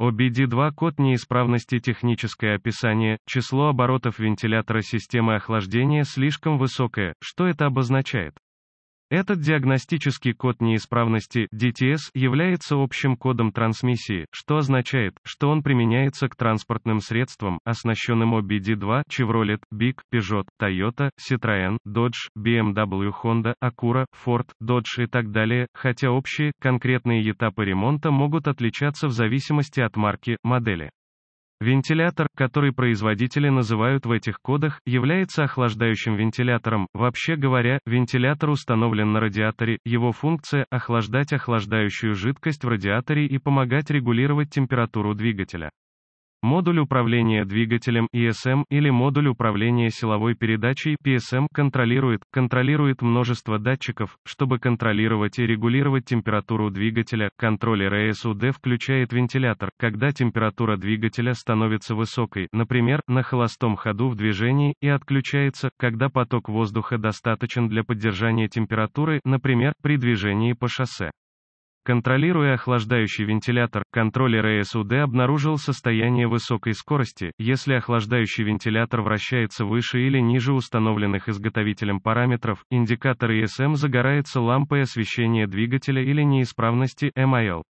OBD2 код неисправности техническое описание, число оборотов вентилятора системы охлаждения слишком высокое, что это обозначает? Этот диагностический код неисправности DTS является общим кодом трансмиссии, что означает, что он применяется к транспортным средствам, оснащенным OBD2, Chevrolet, Big, Peugeot, Toyota, Citroën, Dodge, BMW, эм Honda, Acura, Ford, Dodge и так далее, хотя общие, конкретные этапы ремонта могут отличаться в зависимости от марки, модели. Вентилятор, который производители называют в этих кодах, является охлаждающим вентилятором. Вообще говоря, вентилятор установлен на радиаторе, его функция – охлаждать охлаждающую жидкость в радиаторе и помогать регулировать температуру двигателя. Модуль управления двигателем ESM или модуль управления силовой передачей PSM эм контролирует, контролирует множество датчиков, чтобы контролировать и регулировать температуру двигателя. Контроллер ESUD включает вентилятор, когда температура двигателя становится высокой, например, на холостом ходу в движении, и отключается, когда поток воздуха достаточен для поддержания температуры, например, при движении по шоссе. Контролируя охлаждающий вентилятор, контроллер ЭСУД обнаружил состояние высокой скорости, если охлаждающий вентилятор вращается выше или ниже установленных изготовителем параметров, индикатор ESM загорается лампой освещения двигателя или неисправности MIL.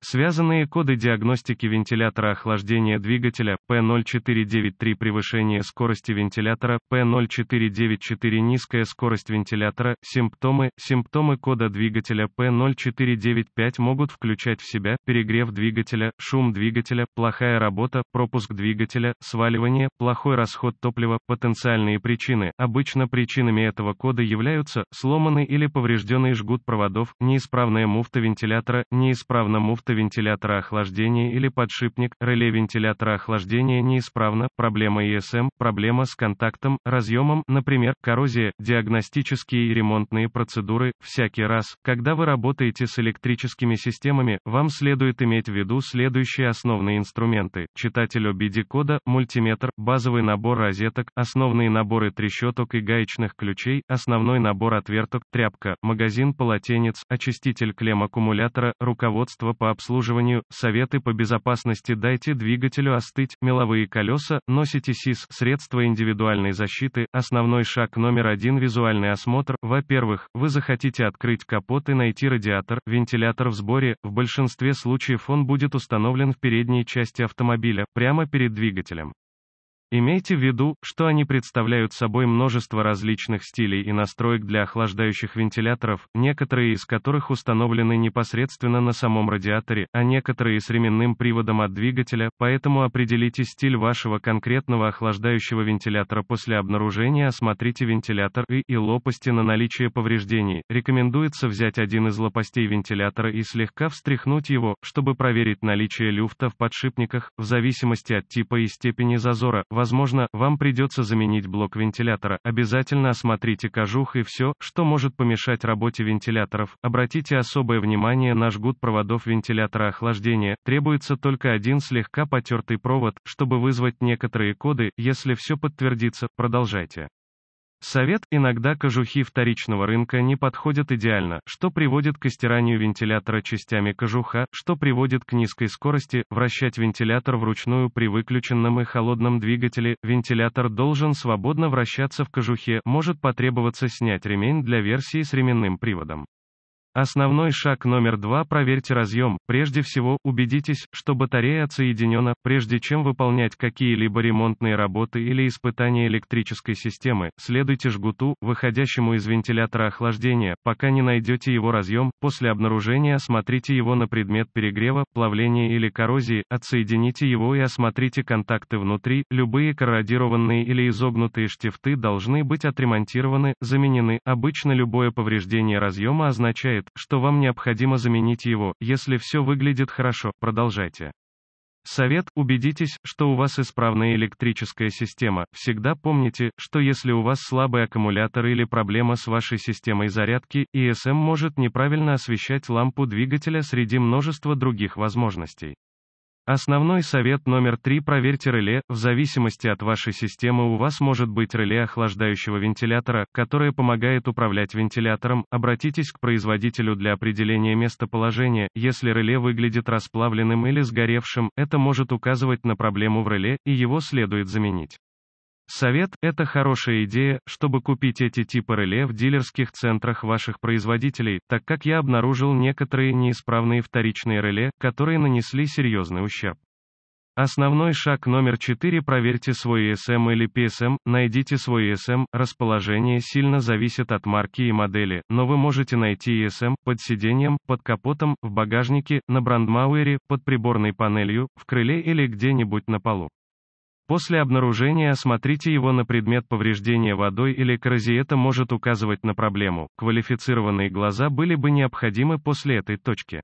Связанные коды диагностики вентилятора охлаждения двигателя P0493 превышение скорости вентилятора P0494 низкая скорость вентилятора симптомы симптомы кода двигателя P0495 могут включать в себя перегрев двигателя, шум двигателя, плохая работа, пропуск двигателя, сваливание, плохой расход топлива, потенциальные причины. Обычно причинами этого кода являются сломанный или поврежденный жгут проводов, неисправная муфта вентилятора, неисправна муфта муфта вентилятора охлаждения или подшипник, реле вентилятора охлаждения неисправно, проблема ИСМ, проблема с контактом, разъемом, например, коррозия, диагностические и ремонтные процедуры. Всякий раз, когда вы работаете с электрическими системами, вам следует иметь в виду следующие основные инструменты. Читатель OBD-кода, мультиметр, базовый набор розеток, основные наборы трещоток и гаечных ключей, основной набор отверток, тряпка, магазин полотенец, очиститель клем аккумулятора, руководство по обслуживанию, советы по безопасности дайте двигателю остыть, меловые колеса, носите СИС, средства индивидуальной защиты, основной шаг номер один визуальный осмотр, во-первых, вы захотите открыть капот и найти радиатор, вентилятор в сборе, в большинстве случаев он будет установлен в передней части автомобиля, прямо перед двигателем. Имейте в виду, что они представляют собой множество различных стилей и настроек для охлаждающих вентиляторов, некоторые из которых установлены непосредственно на самом радиаторе, а некоторые с ременным приводом от двигателя, поэтому определите стиль вашего конкретного охлаждающего вентилятора после обнаружения, осмотрите вентилятор и, и лопасти на наличие повреждений. Рекомендуется взять один из лопастей вентилятора и слегка встряхнуть его, чтобы проверить наличие люфта в подшипниках, в зависимости от типа и степени зазора, Возможно, вам придется заменить блок вентилятора. Обязательно осмотрите кожух и все, что может помешать работе вентиляторов. Обратите особое внимание на жгут проводов вентилятора охлаждения. Требуется только один слегка потертый провод, чтобы вызвать некоторые коды. Если все подтвердится, продолжайте. Совет, иногда кожухи вторичного рынка не подходят идеально, что приводит к истиранию вентилятора частями кожуха, что приводит к низкой скорости, вращать вентилятор вручную при выключенном и холодном двигателе, вентилятор должен свободно вращаться в кожухе, может потребоваться снять ремень для версии с ременным приводом. Основной шаг номер два – проверьте разъем. Прежде всего, убедитесь, что батарея отсоединена, прежде чем выполнять какие-либо ремонтные работы или испытания электрической системы. Следуйте жгуту, выходящему из вентилятора охлаждения, пока не найдете его разъем. После обнаружения осмотрите его на предмет перегрева, плавления или коррозии, отсоедините его и осмотрите контакты внутри. Любые корродированные или изогнутые штифты должны быть отремонтированы, заменены. Обычно любое повреждение разъема означает, что вам необходимо заменить его, если все выглядит хорошо, продолжайте. Совет, убедитесь, что у вас исправная электрическая система, всегда помните, что если у вас слабый аккумулятор или проблема с вашей системой зарядки, ESM может неправильно освещать лампу двигателя среди множества других возможностей. Основной совет номер три – проверьте реле, в зависимости от вашей системы у вас может быть реле охлаждающего вентилятора, которое помогает управлять вентилятором, обратитесь к производителю для определения местоположения, если реле выглядит расплавленным или сгоревшим, это может указывать на проблему в реле, и его следует заменить. Совет – это хорошая идея, чтобы купить эти типы реле в дилерских центрах ваших производителей, так как я обнаружил некоторые неисправные вторичные реле, которые нанесли серьезный ущерб. Основной шаг номер 4 – проверьте свой ESM или PSM, найдите свой ESM, расположение сильно зависит от марки и модели, но вы можете найти ESM, под сиденьем, под капотом, в багажнике, на брандмауэре, под приборной панелью, в крыле или где-нибудь на полу. После обнаружения осмотрите его на предмет повреждения водой или коррозии это может указывать на проблему, квалифицированные глаза были бы необходимы после этой точки.